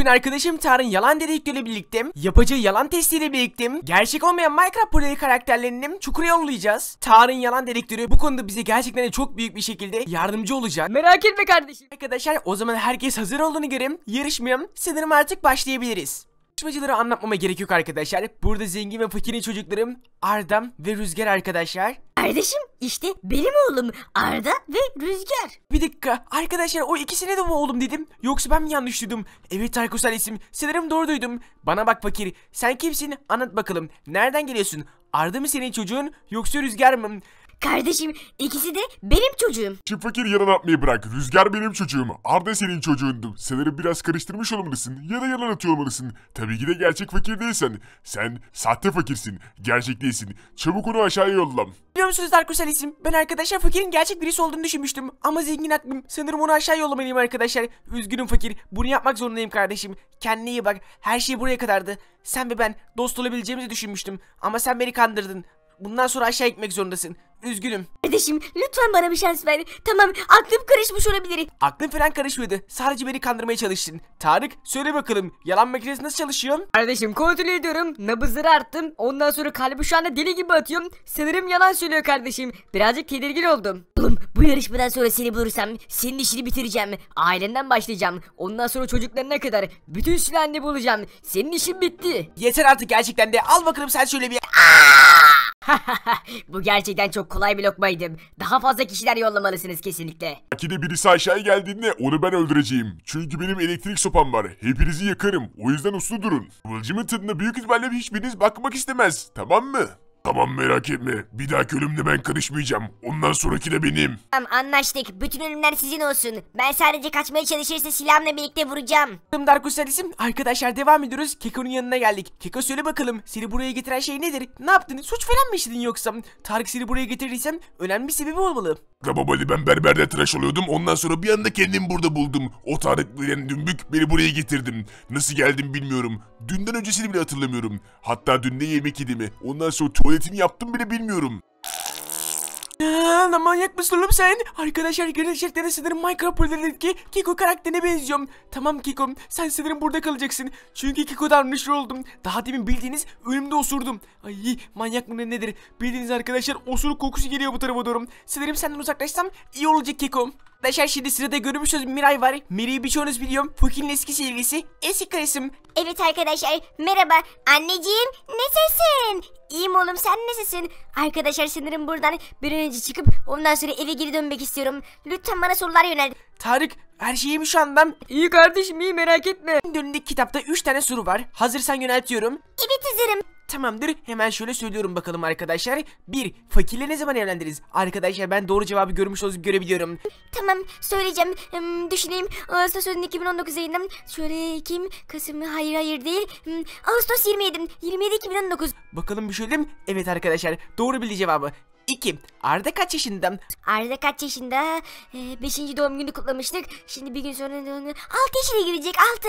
Bugün arkadaşım Tarın yalan dedektöyle birlikte yapacağı yalan testiyle birlikte gerçek olmayan Minecraft Player karakterlerini çukura yollayacağız. Tarın yalan dedektörü bu konuda bize gerçekten de çok büyük bir şekilde yardımcı olacak. Merak etme kardeşim. Arkadaşlar o zaman herkes hazır olduğunu göreyim. Yarışmayalım. Sanırım artık başlayabiliriz. Yarışmacıları anlatmama gerek yok arkadaşlar. Burada zengin ve fakirin çocuklarım Ardam ve Rüzgar arkadaşlar. Kardeşim işte benim oğlum Arda ve Rüzgar. Bir dakika arkadaşlar o ikisine de mi oğlum dedim yoksa ben mi yanlış duydum? Evet Aykosal isim sanırım doğru duydum. Bana bak fakir sen kimsin anlat bakalım nereden geliyorsun? Arda mı senin çocuğun yoksa Rüzgar mı? Kardeşim ikisi de benim çocuğum. Çift fakir yalan atmayı bırak. Rüzgar benim çocuğum. Arda senin çocuğundu. Sanırım biraz karıştırmış olmalısın ya da yalan atıyor olmalısın. Tabii ki de gerçek fakir değilsen. Sen sahte fakirsin. Gerçek değilsin. Çabuk onu aşağıya yollam. Biliyor musunuz Darkusel isim? Ben arkadaşlar fakirin gerçek birisi olduğunu düşünmüştüm. Ama zengin aklım. Sanırım onu aşağıya yollamalıyım arkadaşlar. Üzgünüm fakir. Bunu yapmak zorundayım kardeşim. Kendine iyi bak. Her şey buraya kadardı. Sen ve ben dost olabileceğimizi düşünmüştüm. Ama sen beni kandırdın. Bundan sonra aşağı gitmek zorundasın. Üzgünüm. Kardeşim lütfen bana bir şans ver. Tamam aklım karışmış olabilir. Aklın falan karışmadı. Sadece beni kandırmaya çalıştın. Tarık söyle bakalım yalan makinesi nasıl çalışıyor? Kardeşim kontrol ediyorum. Nabızları arttım. Ondan sonra kalbi şu anda deli gibi atıyorum. Sanırım yalan söylüyor kardeşim. Birazcık tedirgin oldum. Oğlum bu yarışmadan sonra seni bulursam senin işini bitireceğim. Ailenden başlayacağım. Ondan sonra çocuklarına kadar bütün sülaleni bulacağım. Senin işin bitti. Yeter artık gerçekten de. Al bakalım sen şöyle bir... Bu gerçekten çok kolay bir lokmaydı. Daha fazla kişiler yollamalısınız kesinlikle. Belki de birisi aşağıya geldiğinde onu ben öldüreceğim. Çünkü benim elektrik sopam var. Hepinizi yakarım. O yüzden uslu durun. Kıvılcımın tadına büyük ihtimalle hiçbiriniz bakmak istemez. Tamam mı? Tamam merak etme. Bir dahaki ölümde ben karışmayacağım. Ondan sonraki de benim. Tamam anlaştık. Bütün ölümler sizin olsun. Ben sadece kaçmaya çalışırsa silahımla birlikte vuracağım. Bakalım Darkus Alisim. Arkadaşlar devam ediyoruz. Keko'nun yanına geldik. Keko söyle bakalım. Seni buraya getiren şey nedir? Ne yaptın? Suç falan mı işledin yoksa? Tarık seni buraya getirirsem önemli bir sebebi olmalı. Ya ben berberde tıraş oluyordum. Ondan sonra bir anda kendimi burada buldum. O Tarık bilen dümbük beni buraya getirdim. Nasıl geldim bilmiyorum. Dünden öncesini bile hatırlamıyorum. Hatta dün ne yemek yediğimi. Ondan sonra Tuvaletimi yaptım bile bilmiyorum. Aa, manyak mısın sen? Arkadaşlar gerçekten de sanırım Minecraft ki Kiko karakterine benziyorum. Tamam Kiko sen sanırım burada kalacaksın. Çünkü Kiko'dan meşhur oldum. Daha demin bildiğiniz ölümde osurdum. Ay manyak mı nedir? Bildiğiniz arkadaşlar osuruk kokusu geliyor bu tarafa doğru. Sanırım senden uzaklaşsam iyi olacak Kiko. Arkadaşlar şimdi sırada görmüşsünüz Miray var. Miray'ı birçoğunuz biliyorum. Fuki'nin eski sevgilisi. Eski karısım. Evet arkadaşlar merhaba anneciğim ne nesesin? İyiyim oğlum sen ne nesesin? Arkadaşlar sanırım buradan bir önce çıkıp ondan sonra eve geri dönmek istiyorum. Lütfen bana sorular yönel. Tarık her şeyi mi şu andan? İyi kardeşim iyi merak etme. Önündeki kitapta 3 tane soru var. Hazırsan yöneltiyorum. Evet hazırım. Tamamdır hemen şöyle söylüyorum bakalım arkadaşlar. 1. Fakirle ne zaman evlendiniz? Arkadaşlar ben doğru cevabı görmüş olup görebiliyorum. Tamam söyleyeceğim. Hmm, düşüneyim. Ağustos 2019 ayından şöyle kim? Kasım hayır hayır değil. Hmm, Ağustos 27. 27 2019. Bakalım bir şöyle şey Evet arkadaşlar doğru bildi cevabı. 2. Arda kaç yaşında? Arda kaç yaşında? 5. Ee, doğum günü kutlamıştık. Şimdi bir gün sonra 6 yaşına girecek. 6. 6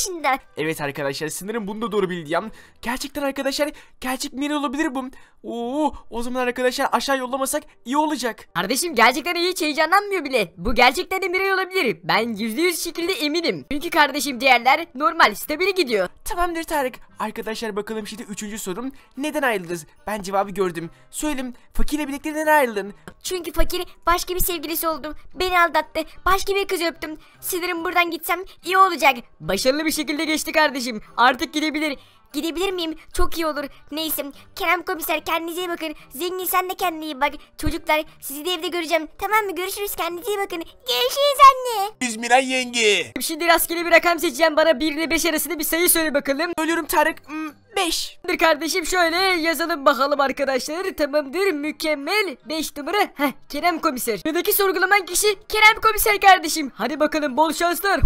yaşında. Evet arkadaşlar sinirim bunu da doğru bildiğim. Gerçekten arkadaşlar gerçek Mira olabilir bu. Oo, o zaman arkadaşlar aşağı yollamasak iyi olacak. Kardeşim gerçekten hiç heyecanlanmıyor bile. Bu gerçekten de Mira olabilir. Ben %100 şekilde eminim. Çünkü kardeşim diğerler normal stabil gidiyor. Tamamdır Tarık. Arkadaşlar bakalım şimdi 3. sorum. Neden ayrıldınız? Ben cevabı gördüm. Söyleyeyim fakir fakirle birlikte neden ayrıldın? Çünkü fakir başka bir sevgilisi oldum. Beni aldattı. Başka bir kız öptüm. Sinirim buradan gitsem iyi olacak. Başarılı bir şekilde geçti kardeşim. Artık gidebilir. Gidebilir miyim? Çok iyi olur. Neyse. Kerem komiser kendinize iyi bakın. Zengin sen de kendine iyi bak. Çocuklar sizi de evde göreceğim. Tamam mı? Görüşürüz. Kendinize iyi bakın. Görüşürüz anne. Biz Miray yenge. Şimdi rastgele bir rakam seçeceğim. Bana 1 ile 5 arasında bir sayı söyle bakalım. Ölüyorum Tarık. Hmm, 5. Dur kardeşim şöyle yazalım bakalım arkadaşlar. Tamamdır mükemmel. 5 numara. Heh, Kerem komiser. Buradaki sorgulaman kişi Kerem komiser kardeşim. Hadi bakalım bol şanslar.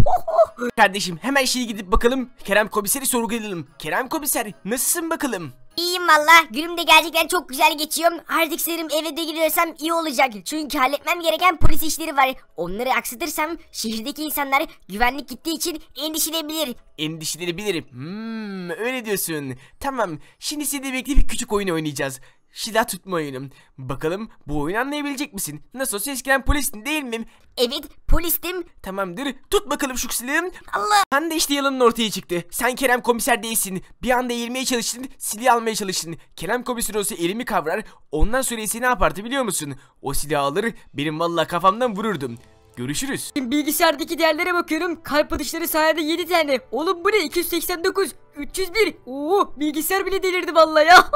Kardeşim hemen şeye gidip bakalım. Kerem komiseri sorgulayalım. Kerem komiser nasılsın bakalım? İyiyim valla. Günüm de gerçekten çok güzel geçiyorum. Artık sanırım eve de gidiyorsam iyi olacak. Çünkü halletmem gereken polis işleri var. Onları aksatırsam şehirdeki insanlar güvenlik gittiği için endişelenebilir. Endişelenebilirim. Hmm, öyle diyorsun. Tamam. Şimdi seninle birlikte küçük oyun oynayacağız silah tutma oyunu. Bakalım bu oyunu anlayabilecek misin? Nasıl olsa eskiden polisin değil miyim? Evet polistim. Tamamdır. Tut bakalım şu silahı. Allah. Ben de işte yalanın ortaya çıktı. Sen Kerem komiser değilsin. Bir anda eğilmeye çalıştın, silah almaya çalıştın. Kerem komiser olsa elimi kavrar. Ondan sonra ise ne yapardı biliyor musun? O silahı alır, benim vallahi kafamdan vururdum. Görüşürüz. Bilgisayardaki değerlere bakıyorum. Kalp atışları sayede 7 tane. Oğlum bu ne? 289. 301. Oo bilgisayar bile delirdi vallahi ya.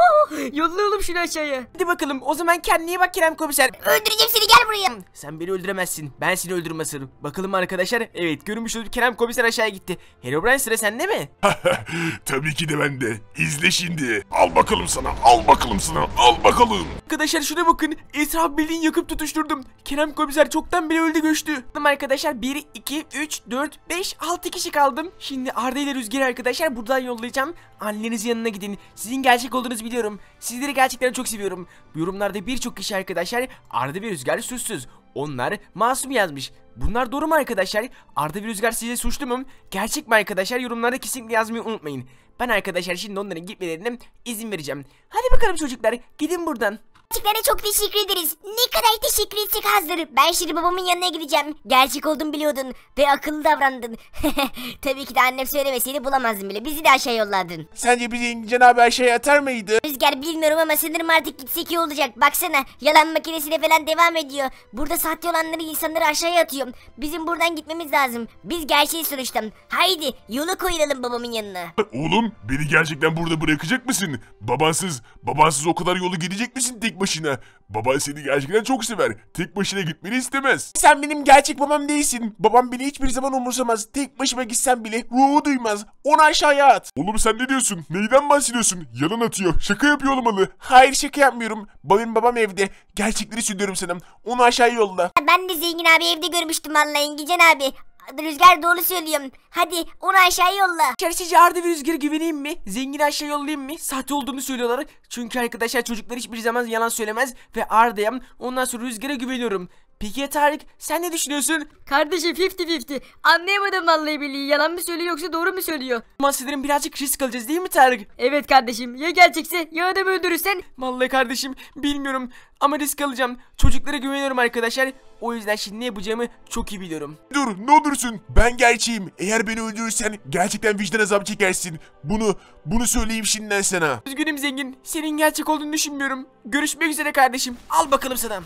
Yollayalım şunu aşağıya. Hadi bakalım o zaman kendine bak Kerem komiser. Öldüreceğim seni gel buraya. Sen beni öldüremezsin. Ben seni öldürmezim. Bakalım arkadaşlar. Evet görünmüş olduk Kerem komiser aşağıya gitti. Herobrine sıra sende mi? Tabii ki de bende. İzle şimdi. Al bakalım sana. Al bakalım sana. Al bakalım. Arkadaşlar şuna bakın. Esra Bilin yakıp tutuşturdum. Kerem komiser çoktan bile öldü göçtü. Arkadaşlar 1, 2, 3, 4, 5, 6 kişi kaldım. Şimdi Arda ile Rüzgar arkadaşlar buradan yollayacağım. Annenizin yanına gidin. Sizin gerçek olduğunuzu biliyorum. Sizleri gerçekten çok seviyorum. yorumlarda birçok kişi arkadaşlar Arda ve Rüzgar suçsuz. Onlar masum yazmış. Bunlar doğru mu arkadaşlar? Arda ve Rüzgar size suçlu mu? Gerçek mi arkadaşlar? Yorumlarda kesinlikle yazmayı unutmayın. Ben arkadaşlar şimdi onların gitmelerine izin vereceğim. Hadi bakalım çocuklar gidin buradan. Çıklara çok teşekkür ederiz. Ne kadar teşekkür etsek hazır. Ben şimdi babamın yanına gideceğim. Gerçek oldun biliyordun ve akıllı davrandın. Tabii ki de annem söylemeseydi bulamazdım bile. Bizi de aşağı yolladın. Sence bizi İngilizce abi aşağıya atar mıydı? Rüzgar bilmiyorum ama sanırım artık gitsek iyi olacak. Baksana yalan makinesiyle falan devam ediyor. Burada sahte olanları insanları aşağıya atıyor. Bizim buradan gitmemiz lazım. Biz gerçeği sonuçta. Haydi yolu koyulalım babamın yanına. Oğlum beni gerçekten burada bırakacak mısın? Babansız, babansız o kadar yolu gidecek misin tek başına. Baban seni gerçekten çok sever. Tek başına gitmeni istemez. Sen benim gerçek babam değilsin. Babam beni hiçbir zaman umursamaz. Tek başıma gitsem bile ruhu duymaz. Onu aşağıya at. Oğlum sen ne diyorsun? Neyden bahsediyorsun? Yalan atıyor. Şaka yapıyor olmalı. Hayır şaka yapmıyorum. Babam babam evde. Gerçekleri söylüyorum sana. Onu aşağıya yolla. Ben de Zengin abi evde görmüştüm vallahi İngilizcen abi. Rüzgar doğru söylüyorum. Hadi onu aşağı yolla. Şerçi Arda ve Rüzgar'a güveneyim mi? Zengin aşağı yollayayım mı? Sahte olduğunu söylüyorlar. Çünkü arkadaşlar çocuklar hiçbir zaman yalan söylemez ve Arda'ya ondan sonra Rüzgar'a güveniyorum. Peki Tarık sen ne düşünüyorsun? Kardeşim 50-50. Anlayamadım vallahi billahi. Yalan mı söylüyor yoksa doğru mu söylüyor? Mahsederim birazcık risk alacağız değil mi Tarık? Evet kardeşim. Ya gerçekse ya adamı öldürürsen? Vallahi kardeşim bilmiyorum ama risk alacağım. Çocuklara güveniyorum arkadaşlar. O yüzden şimdi ne yapacağımı çok iyi biliyorum. Dur ne olursun ben gerçeğim. Eğer beni öldürürsen gerçekten vicdan azabı çekersin. Bunu bunu söyleyeyim şimdiden sana. Üzgünüm zengin. Senin gerçek olduğunu düşünmüyorum. Görüşmek üzere kardeşim. Al bakalım sana.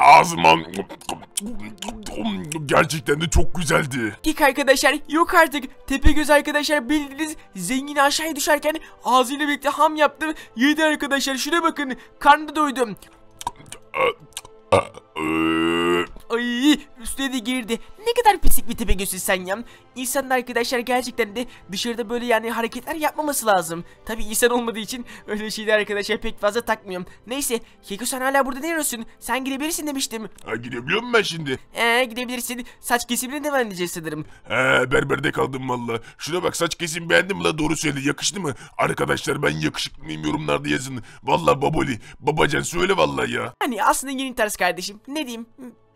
Azman gerçekten de çok güzeldi. Dik arkadaşlar yok artık. Tepe göz arkadaşlar bildiğiniz zengin aşağıya düşerken ağzıyla birlikte ham yaptı. Yedi arkadaşlar şuna bakın karnı doydum. Ee, e, e, Ay üstüne de girdi. Ne kadar pislik bir tipe sen ya. İnsanın arkadaşlar gerçekten de dışarıda böyle yani hareketler yapmaması lazım. Tabi insan olmadığı için öyle şeyler arkadaşlar pek fazla takmıyorum. Neyse Keko sen hala burada ne arıyorsun? Sen gidebilirsin demiştim. Ha gidebiliyor muyum ben şimdi? Eee gidebilirsin. Saç kesimini de ben diyeceğiz sanırım. He berberde kaldım valla. Şuna bak saç kesim beğendim la doğru söyledi. Yakıştı mı? Arkadaşlar ben yakışıklı mıyım yorumlarda yazın. Valla baboli. Babacan söyle valla ya. Hani aslında yeni tarz kardeşim. Ne diyeyim?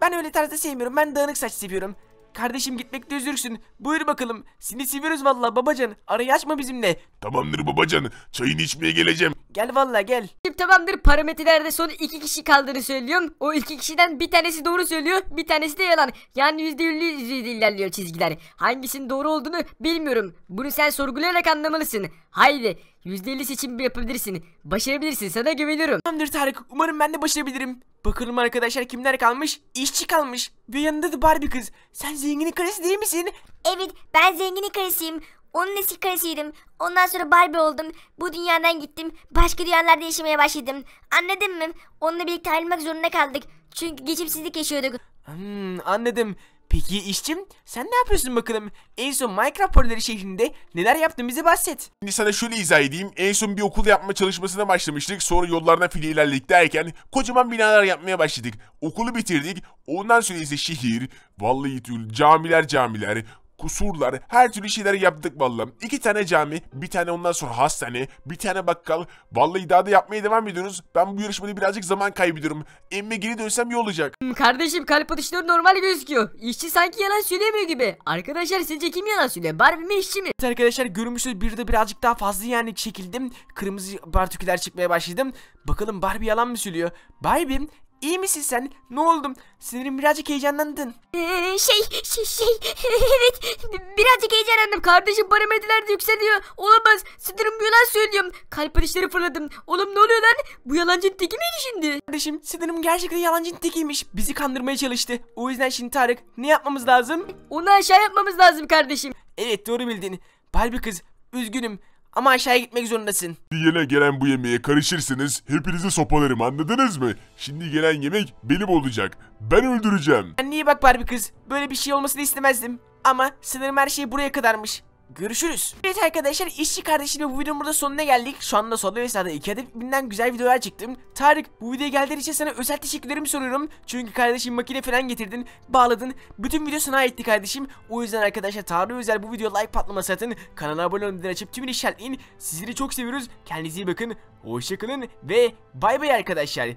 Ben öyle tarzı sevmiyorum. Ben dağınık saç seviyorum. Kardeşim gitmekte özürsün. Buyur bakalım. Seni seviyoruz vallahi babacan. Arayı açma bizimle. Tamamdır babacan. Çayını içmeye geleceğim. Gel valla gel. Şimdi tamamdır parametrelerde son iki kişi kaldığını söylüyorum. O iki kişiden bir tanesi doğru söylüyor bir tanesi de yalan. Yani yüzde %50 ilerliyor çizgiler. Hangisinin doğru olduğunu bilmiyorum. Bunu sen sorgulayarak anlamalısın. Haydi yüzde %50 seçim yapabilirsin. Başarabilirsin sana güveniyorum. Tamamdır Tarık umarım ben de başarabilirim. Bakalım arkadaşlar kimler kalmış? İşçi kalmış. Ve yanında da Barbie kız. Sen zenginin karısı değil misin? Evet ben zenginin karısıyım. Onun eski karısıydım. Ondan sonra Barbie oldum. Bu dünyadan gittim. Başka dünyalarda yaşamaya başladım. Anladın mı? Onunla birlikte ayrılmak zorunda kaldık. Çünkü geçimsizlik yaşıyorduk. Hmm, anladım. Peki işçim sen ne yapıyorsun bakalım? En son Minecraft paraları şehrinde neler yaptın bize bahset. Şimdi sana şöyle izah edeyim. En son bir okul yapma çalışmasına başlamıştık. Sonra yollarına fili ilerledik derken kocaman binalar yapmaya başladık. Okulu bitirdik. Ondan sonra ise şehir. Vallahi tül camiler camiler kusurlar, her türlü şeyler yaptık vallahi. İki tane cami, bir tane ondan sonra hastane, bir tane bakkal. Vallahi daha da yapmaya devam ediyoruz. Ben bu yarışmada birazcık zaman kaybediyorum. Emme geri dönsem iyi olacak. Hmm, kardeşim kalp atışları normal gözüküyor. İşçi sanki yalan söylemiyor gibi. Arkadaşlar sizce kim yalan söylüyor? Barbie mi işçi mi? arkadaşlar görmüşsünüz bir de birazcık daha fazla yani çekildim. Kırmızı partiküler çıkmaya başladım. Bakalım Barbie yalan mı söylüyor? Barbie İyi misin sen? Ne oldum? Sinirim birazcık heyecanlandın. Ee, şey, şey, şey, evet. Birazcık heyecanlandım. Kardeşim parametreler de yükseliyor. Olamaz. Sinirim yalan söylüyorum. Kalp atışları fırladım. Oğlum ne oluyor lan? Bu yalancının teki miydi şimdi? Kardeşim sinirim gerçekten yalancının tekiymiş. Bizi kandırmaya çalıştı. O yüzden şimdi Tarık ne yapmamız lazım? Onu aşağı yapmamız lazım kardeşim. Evet doğru bildin. Barbie kız üzgünüm. Ama aşağıya gitmek zorundasın. Yine gelen bu yemeğe karışırsınız hepinizi sopalarım anladınız mı? Şimdi gelen yemek benim olacak. Ben öldüreceğim. Anneye bak Barbie kız. Böyle bir şey olmasını istemezdim. Ama sanırım her şey buraya kadarmış. Görüşürüz. Evet arkadaşlar işçi kardeşimle bu videonun burada sonuna geldik. Şu anda ve mesela iki adet binden güzel videolar çektim. Tarık bu videoya geldiğin için sana özel teşekkürlerimi soruyorum. Çünkü kardeşim makine falan getirdin, bağladın. Bütün video sana aitti kardeşim. O yüzden arkadaşlar Tarık özel bu video like patlaması atın. Kanala abone olun, açıp tümünü işaretleyin. Sizleri çok seviyoruz. Kendinize iyi bakın. Hoşçakalın ve bay bay arkadaşlar.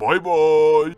Bay bay.